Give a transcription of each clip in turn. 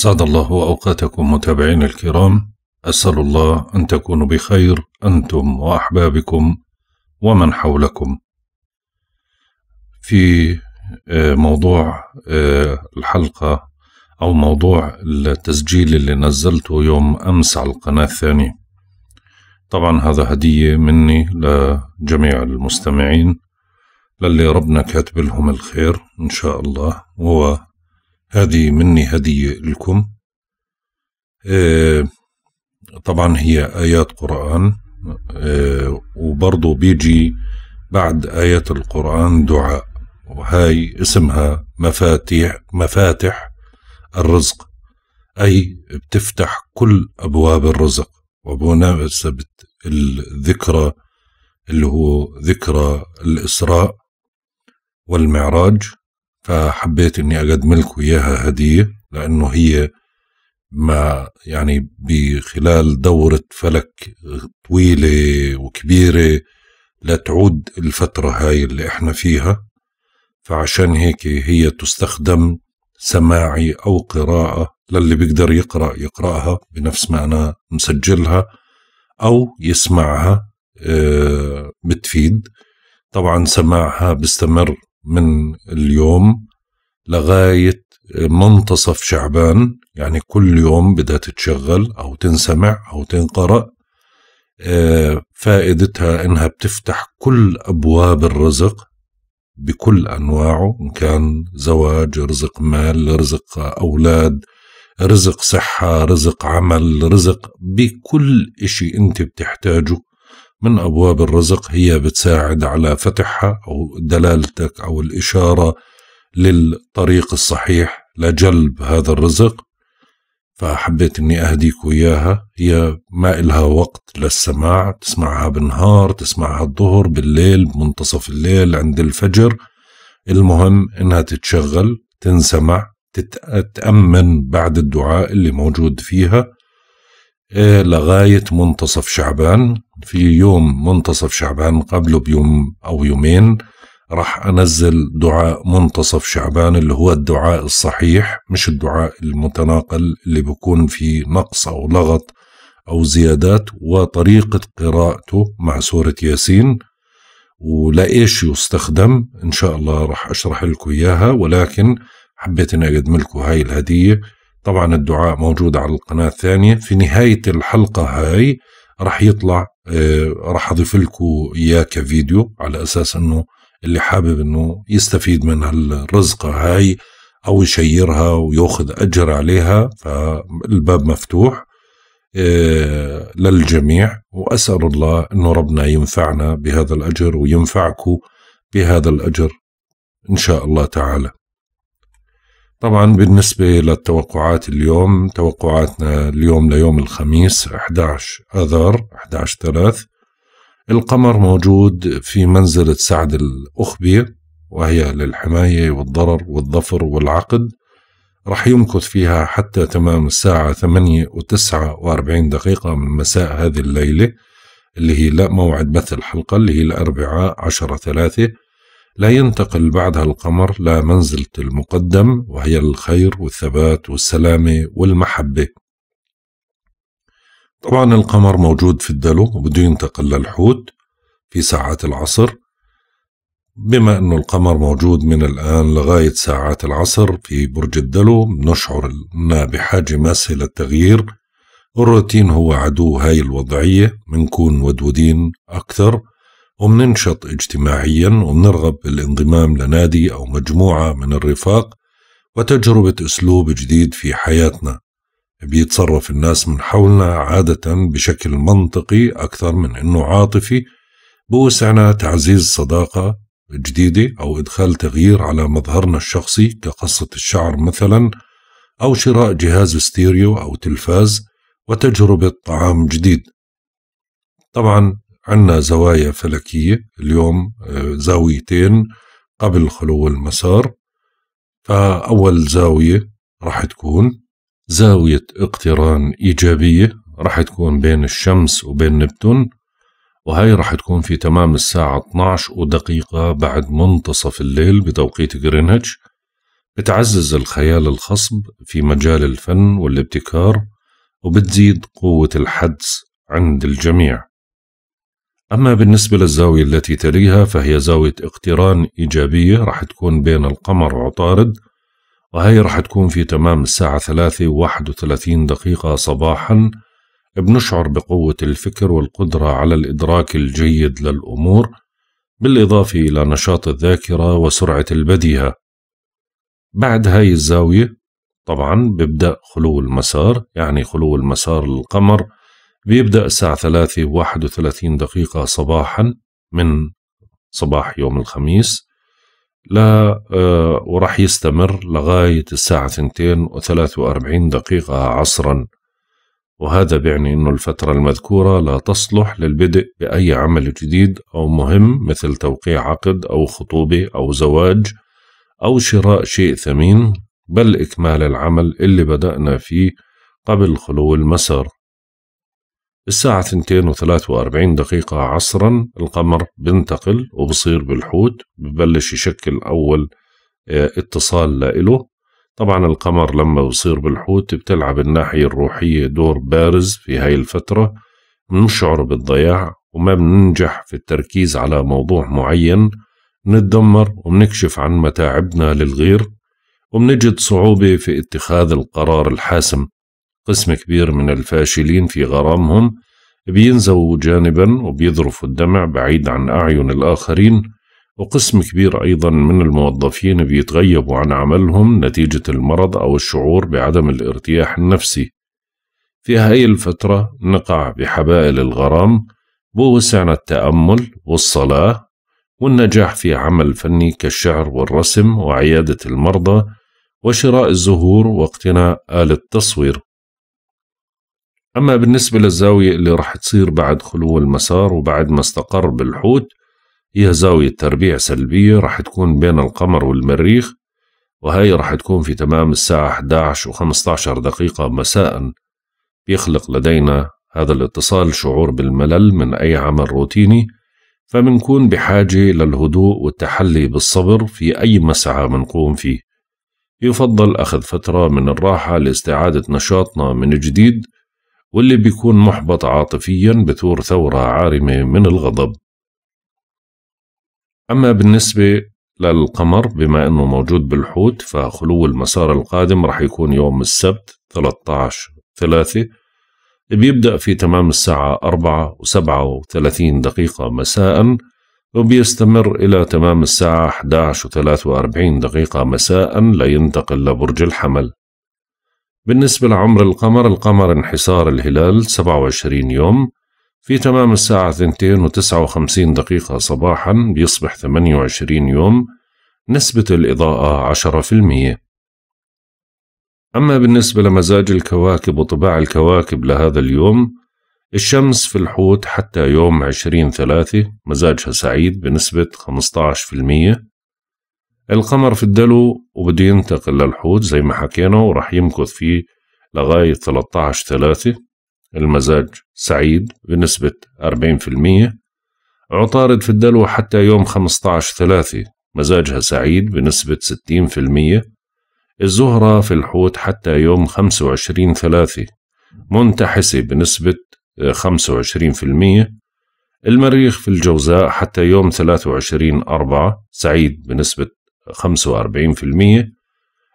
أسعد الله أوقاتكم متابعين الكرام أسأل الله أن تكونوا بخير أنتم وأحبابكم ومن حولكم في آه، موضوع آه، الحلقة أو موضوع التسجيل اللي نزلته يوم أمس على القناة الثانية طبعا هذا هدية مني لجميع المستمعين للي ربنا كاتب لهم الخير إن شاء الله هو هذه مني هدية لكم آه، طبعا هي آيات قرآن آه، وبرضو بيجي بعد آيات القرآن دعاء وهاي اسمها مفاتيح مفاتح الرزق أي بتفتح كل أبواب الرزق وبمناسبة الذكرى اللي هو ذكرى الإسراء والمعراج فحبيت اني اقدم لكم اياها هديه لانه هي ما يعني بخلال دورة فلك طويلة وكبيرة لتعود الفترة هاي اللي احنا فيها فعشان هيك هي تستخدم سماعي أو قراءة للي بيقدر يقرأ يقرأها بنفس ما أنا مسجلها أو يسمعها آه، بتفيد طبعا سماعها بيستمر من اليوم لغاية منتصف شعبان يعني كل يوم بدها تتشغل أو تنسمع أو تنقرأ آه، فائدتها إنها بتفتح كل أبواب الرزق بكل أنواعه إن كان زواج رزق مال رزق أولاد رزق صحة رزق عمل رزق بكل إشي أنت بتحتاجه من أبواب الرزق هي بتساعد على فتحها أو دلالتك أو الإشارة للطريق الصحيح لجلب هذا الرزق فحبيت اني اهديك إياها هي ما إلها وقت للسماع تسمعها بالنهار تسمعها الظهر بالليل منتصف الليل عند الفجر المهم انها تتشغل تنسمع تتأمن بعد الدعاء اللي موجود فيها لغاية منتصف شعبان في يوم منتصف شعبان قبله بيوم أو يومين راح أنزل دعاء منتصف شعبان اللي هو الدعاء الصحيح مش الدعاء المتناقل اللي بكون فيه نقص أو لغط أو زيادات وطريقة قراءته مع سورة ياسين ولإيش يستخدم إن شاء الله راح أشرح لكم إياها ولكن حبيت أني أقدم لكم هاي الهدية طبعا الدعاء موجود على القناة الثانية في نهاية الحلقة هاي رح يطلع آه، رح اضيف لكم اياه كفيديو على اساس انه اللي حابب انه يستفيد من هالرزقة هاي او يشيرها وياخذ اجر عليها فالباب مفتوح آه، للجميع واسال الله انه ربنا ينفعنا بهذا الاجر وينفعكم بهذا الاجر ان شاء الله تعالى طبعا بالنسبة للتوقعات اليوم توقعاتنا اليوم ليوم الخميس 11 أذار 11 ثلاث القمر موجود في منزلة سعد الأخبية وهي للحماية والضرر والظفر والعقد رح يمكث فيها حتى تمام الساعة ثمانية وتسعة وأربعين دقيقة من مساء هذه الليلة اللي هي لا موعد بث الحلقة اللي هي الأربعاء عشرة ثلاثة لا ينتقل بعدها القمر لا منزلة المقدم وهي الخير والثبات والسلامة والمحبة طبعا القمر موجود في الدلو وبده ينتقل للحوت في ساعات العصر بما أنه القمر موجود من الآن لغاية ساعات العصر في برج الدلو أننا بحاجة ماسة للتغيير الروتين هو عدو هاي الوضعية منكون ودودين أكثر ومننشط اجتماعيا ومنرغب بالانضمام لنادي أو مجموعة من الرفاق وتجربة أسلوب جديد في حياتنا بيتصرف الناس من حولنا عادة بشكل منطقي أكثر من أنه عاطفي بوسعنا تعزيز صداقة جديدة أو إدخال تغيير على مظهرنا الشخصي كقصة الشعر مثلا أو شراء جهاز ستيريو أو تلفاز وتجربة طعام جديد طبعا عندنا زوايا فلكية اليوم آه، زاويتين قبل خلو المسار فأول زاوية رح تكون زاوية اقتران إيجابية رح تكون بين الشمس وبين نبتون وهي رح تكون في تمام الساعة 12 ودقيقة بعد منتصف الليل بتوقيت غرينتش بتعزز الخيال الخصب في مجال الفن والابتكار وبتزيد قوة الحدس عند الجميع أما بالنسبة للزاوية التي تليها فهي زاوية اقتران إيجابية راح تكون بين القمر وعطارد وهي راح تكون في تمام الساعة ثلاثة وواحد وثلاثين دقيقة صباحا بنشعر بقوة الفكر والقدرة على الإدراك الجيد للأمور بالإضافة إلى نشاط الذاكرة وسرعة البديهة بعد هاي الزاوية طبعا ببدأ خلو المسار يعني خلو المسار للقمر بيبدأ الساعة ثلاثة واحد وثلاثين دقيقة صباحا من صباح يوم الخميس لا آه، ورح يستمر لغاية الساعة ثنتين وثلاث وأربعين دقيقة عصرا وهذا بيعني أن الفترة المذكورة لا تصلح للبدء بأي عمل جديد أو مهم مثل توقيع عقد أو خطوبة أو زواج أو شراء شيء ثمين بل إكمال العمل اللي بدأنا فيه قبل خلو المسار الساعة 2:43 دقيقة عصرا القمر بنتقل وبصير بالحوت ببلش يشكل أول آه، اتصال لإله طبعا القمر لما بصير بالحوت بتلعب الناحية الروحية دور بارز في هاي الفترة بنشعر بالضياع وما بننجح في التركيز على موضوع معين نتدمر وبنكشف عن متاعبنا للغير وبنجد صعوبة في اتخاذ القرار الحاسم قسم كبير من الفاشلين في غرامهم بينزووا جانبا وبيذرفوا الدمع بعيد عن أعين الآخرين وقسم كبير أيضا من الموظفين بيتغيبوا عن عملهم نتيجة المرض أو الشعور بعدم الارتياح النفسي في هاي الفترة نقع بحبائل الغرام بوسعنا التأمل والصلاة والنجاح في عمل فني كالشعر والرسم وعيادة المرضى وشراء الزهور واقتناء آلة تصوير أما بالنسبة للزاوية اللي راح تصير بعد خلو المسار وبعد ما استقر بالحوت هي زاوية تربيع سلبية راح تكون بين القمر والمريخ وهي راح تكون في تمام الساعة 11 و 15 دقيقة مساء بيخلق لدينا هذا الاتصال شعور بالملل من أي عمل روتيني فمنكون بحاجة للهدوء والتحلي بالصبر في أي مسعى منقوم فيه يفضل أخذ فترة من الراحة لاستعادة نشاطنا من جديد واللي بيكون محبط عاطفيا بثور ثورة عارمة من الغضب أما بالنسبة للقمر بما أنه موجود بالحوت فخلو المسار القادم رح يكون يوم السبت 13 ثلاثة بيبدأ في تمام الساعة 4 دقيقة مساء وبيستمر إلى تمام الساعة 11 دقيقة مساء لينتقل لبرج الحمل بالنسبة لعمر القمر القمر انحسار الهلال 27 يوم في تمام الساعة 2 و59 دقيقة صباحا بيصبح 28 يوم نسبة الإضاءة 10% أما بالنسبة لمزاج الكواكب وطباع الكواكب لهذا اليوم الشمس في الحوت حتى يوم 20 ثلاثة مزاجها سعيد بنسبة 15% القمر في الدلو وبده ينتقل للحوت زي ما حكينا وراح يمكث فيه لغاية 13 ثلاثة المزاج سعيد بنسبة 40% عطارد في الدلو حتى يوم 15 ثلاثة مزاجها سعيد بنسبة 60% الزهرة في الحوت حتى يوم 25 ثلاثة منتحسة بنسبة 25% المريخ في الجوزاء حتى يوم 23 أربعة سعيد بنسبة 45%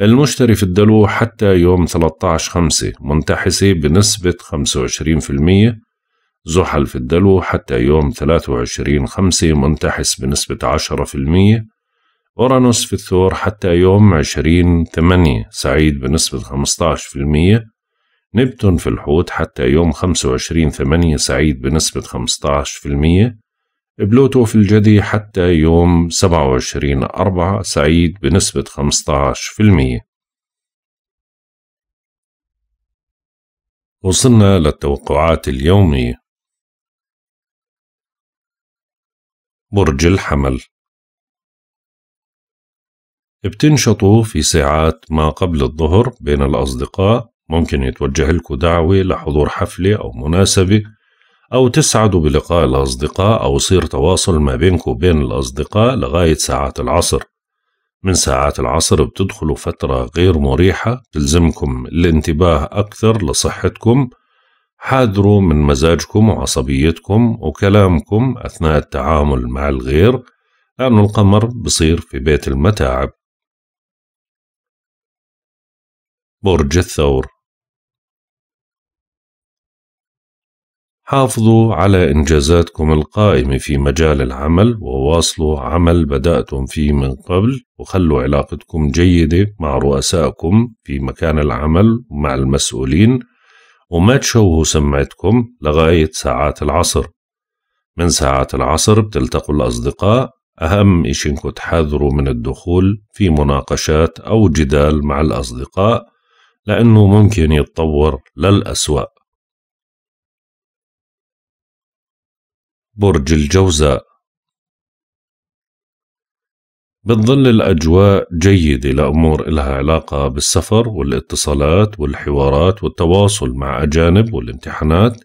المشتري في الدلو حتى يوم 13/5 منتحسي بنسبة 25% زحل في الدلو حتى يوم 23/5 منتحس بنسبة 10% أورانوس في الثور حتى يوم 20/8 سعيد بنسبة 15% نبتون في الحوت حتى يوم 25/8 سعيد بنسبة 15% بلوتو في الجدي حتى يوم 27 أربعة سعيد بنسبة 15% وصلنا للتوقعات اليومية برج الحمل بتنشطوا في ساعات ما قبل الظهر بين الأصدقاء ممكن يتوجه لكم دعوة لحضور حفلة أو مناسبة أو تسعدوا بلقاء الأصدقاء أو يصير تواصل ما بينك وبين الأصدقاء لغاية ساعات العصر من ساعات العصر بتدخلوا فترة غير مريحة تلزمكم الانتباه أكثر لصحتكم حاذروا من مزاجكم وعصبيتكم وكلامكم أثناء التعامل مع الغير لأن القمر بصير في بيت المتاعب برج الثور حافظوا على إنجازاتكم القائمة في مجال العمل وواصلوا عمل بدأتم فيه من قبل وخلوا علاقتكم جيدة مع رؤسائكم في مكان العمل ومع المسؤولين وما تشوهوا سمعتكم لغاية ساعات العصر من ساعات العصر بتلتقوا الأصدقاء أهم إشي إنكم تحذروا من الدخول في مناقشات أو جدال مع الأصدقاء لأنه ممكن يتطور للأسوأ برج الجوزاء بتظل الأجواء جيدة لأمور إلها علاقة بالسفر والاتصالات والحوارات والتواصل مع أجانب والامتحانات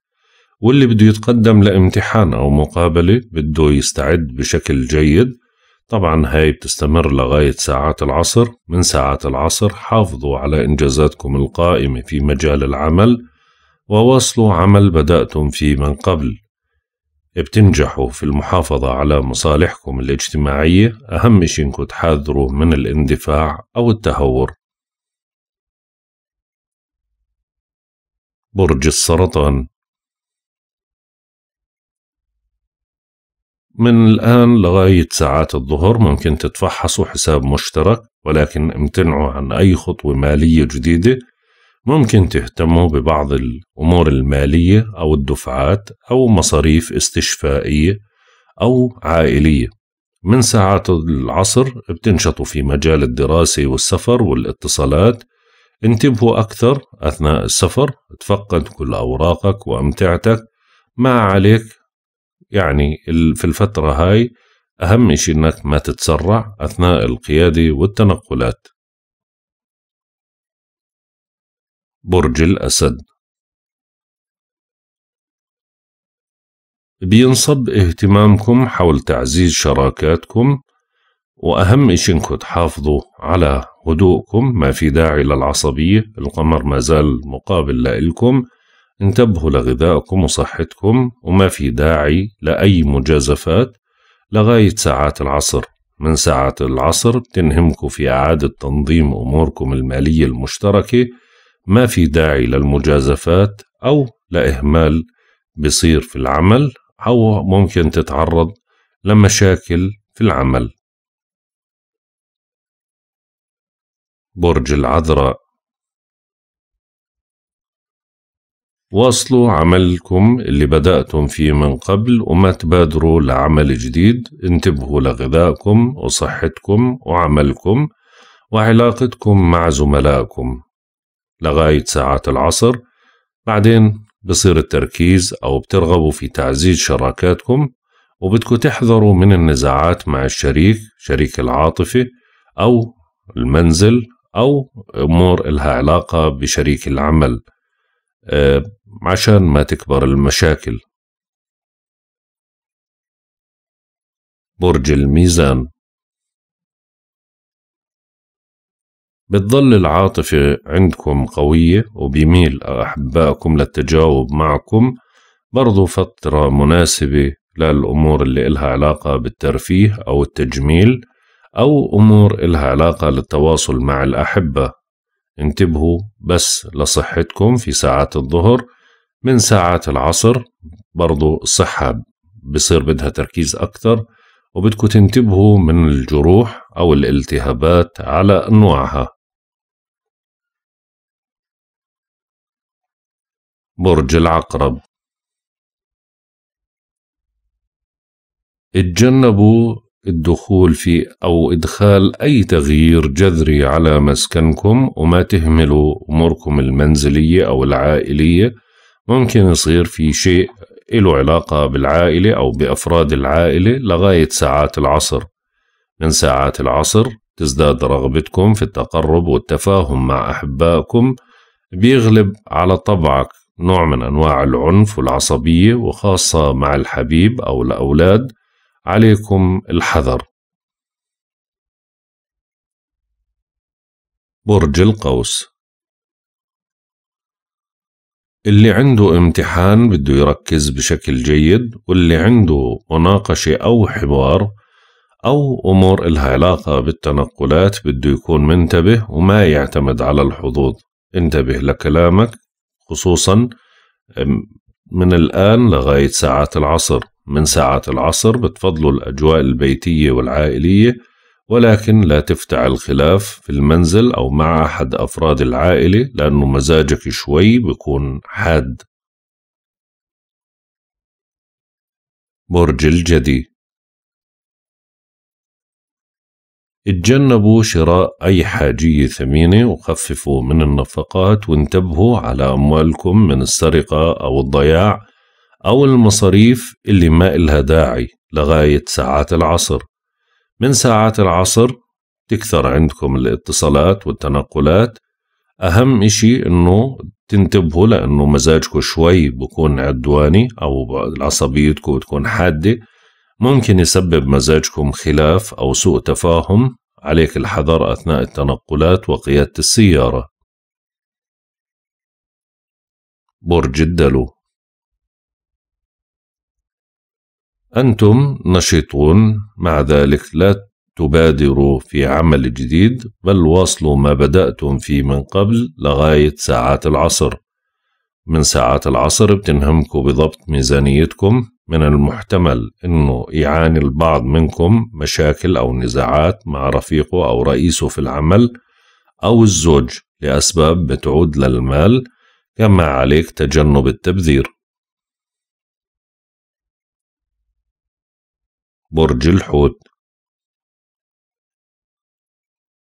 واللي بده يتقدم لامتحان أو مقابلة بده يستعد بشكل جيد طبعا هاي بتستمر لغاية ساعات العصر من ساعات العصر حافظوا على إنجازاتكم القائمة في مجال العمل وواصلوا عمل بدأتم فيه من قبل بتنجحوا في المحافظة على مصالحكم الاجتماعية أهم شيء إنكم تحاذروا من الاندفاع أو التهور برج السرطان من الآن لغاية ساعات الظهر ممكن تتفحصوا حساب مشترك ولكن امتنعوا عن أي خطوة مالية جديدة ممكن تهتموا ببعض الأمور المالية أو الدفعات أو مصاريف استشفائية أو عائلية من ساعات العصر بتنشطوا في مجال الدراسة والسفر والاتصالات انتبهوا أكثر أثناء السفر تفقد كل أوراقك وأمتعتك ما عليك يعني في الفترة هاي أهم شيء أنك ما تتسرع أثناء القيادة والتنقلات برج الأسد بينصب اهتمامكم حول تعزيز شراكاتكم وأهم إشي إنكم تحافظوا على هدوءكم ما في داعي للعصبية القمر ما زال مقابل لإلكم انتبهوا لغذائكم وصحتكم وما في داعي لأي مجازفات لغاية ساعات العصر من ساعات العصر بتنهمكم في إعادة تنظيم أموركم المالية المشتركة ما في داعي للمجازفات أو لإهمال بصير في العمل أو ممكن تتعرض لمشاكل في العمل برج العذراء واصلوا عملكم اللي بدأتم فيه من قبل وما تبادروا لعمل جديد انتبهوا لغذائكم وصحتكم وعملكم وعلاقتكم مع زملائكم لغاية ساعات العصر بعدين بصير التركيز أو بترغبوا في تعزيز شراكاتكم وبدكم تحذروا من النزاعات مع الشريك شريك العاطفة أو المنزل أو أمور إلها علاقة بشريك العمل آه، عشان ما تكبر المشاكل برج الميزان بتظل العاطفة عندكم قوية وبيميل أحبائكم للتجاوب معكم برضو فترة مناسبة للأمور اللي إلها علاقة بالترفيه أو التجميل أو أمور إلها علاقة للتواصل مع الأحبة انتبهوا بس لصحتكم في ساعات الظهر من ساعات العصر برضو الصحة بصير بدها تركيز أكثر وبدكم تنتبهوا من الجروح أو الالتهابات على أنواعها برج العقرب اتجنبوا الدخول في أو إدخال أي تغيير جذري على مسكنكم وما تهملوا أموركم المنزلية أو العائلية ممكن يصير في شيء له علاقة بالعائلة أو بأفراد العائلة لغاية ساعات العصر من ساعات العصر تزداد رغبتكم في التقرب والتفاهم مع أحبائكم بيغلب على طبعك نوع من أنواع العنف والعصبية وخاصة مع الحبيب أو الأولاد عليكم الحذر برج القوس اللي عنده امتحان بده يركز بشكل جيد واللي عنده مناقشة أو حوار أو أمور إلها علاقة بالتنقلات بده يكون منتبه وما يعتمد على الحظوظ انتبه لكلامك خصوصا من الآن لغاية ساعات العصر من ساعات العصر بتفضلوا الأجواء البيتية والعائلية ولكن لا تفتع الخلاف في المنزل أو مع أحد أفراد العائلة لأنه مزاجك شوي بيكون حاد برج الجدي اتجنبوا شراء أي حاجية ثمينة وخففوا من النفقات وانتبهوا على أموالكم من السرقة أو الضياع أو المصاريف اللي ما إلها داعي لغاية ساعات العصر من ساعات العصر تكثر عندكم الاتصالات والتنقلات أهم إشي إنه تنتبهوا لأنه مزاجكم شوي بكون عدواني أو عصبيتكم بتكون حادة ممكن يسبب مزاجكم خلاف أو سوء تفاهم عليك الحذر أثناء التنقلات وقيادة السيارة برج الدلو أنتم نشيطون مع ذلك لا تبادروا في عمل جديد بل واصلوا ما بدأتم فيه من قبل لغاية ساعات العصر من ساعات العصر بتنهمكوا بضبط ميزانيتكم من المحتمل أنه يعاني البعض منكم مشاكل أو نزاعات مع رفيقه أو رئيسه في العمل أو الزوج لأسباب بتعود للمال كما عليك تجنب التبذير برج الحوت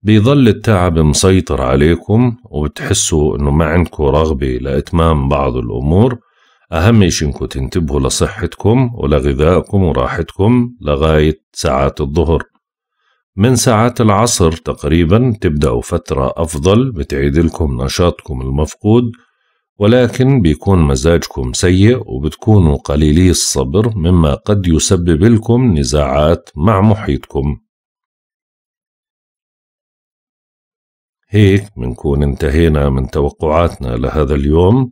بيظل التعب مسيطر عليكم وبتحسوا انه ما عندكم رغبة لاتمام بعض الامور أهم شيء إنكم تنتبهوا لصحتكم ولغذائكم وراحتكم لغاية ساعات الظهر من ساعات العصر تقريبا تبدأوا فترة أفضل بتعيد لكم نشاطكم المفقود ولكن بيكون مزاجكم سيء وبتكونوا قليلي الصبر مما قد يسبب لكم نزاعات مع محيطكم هيك منكون انتهينا من توقعاتنا لهذا اليوم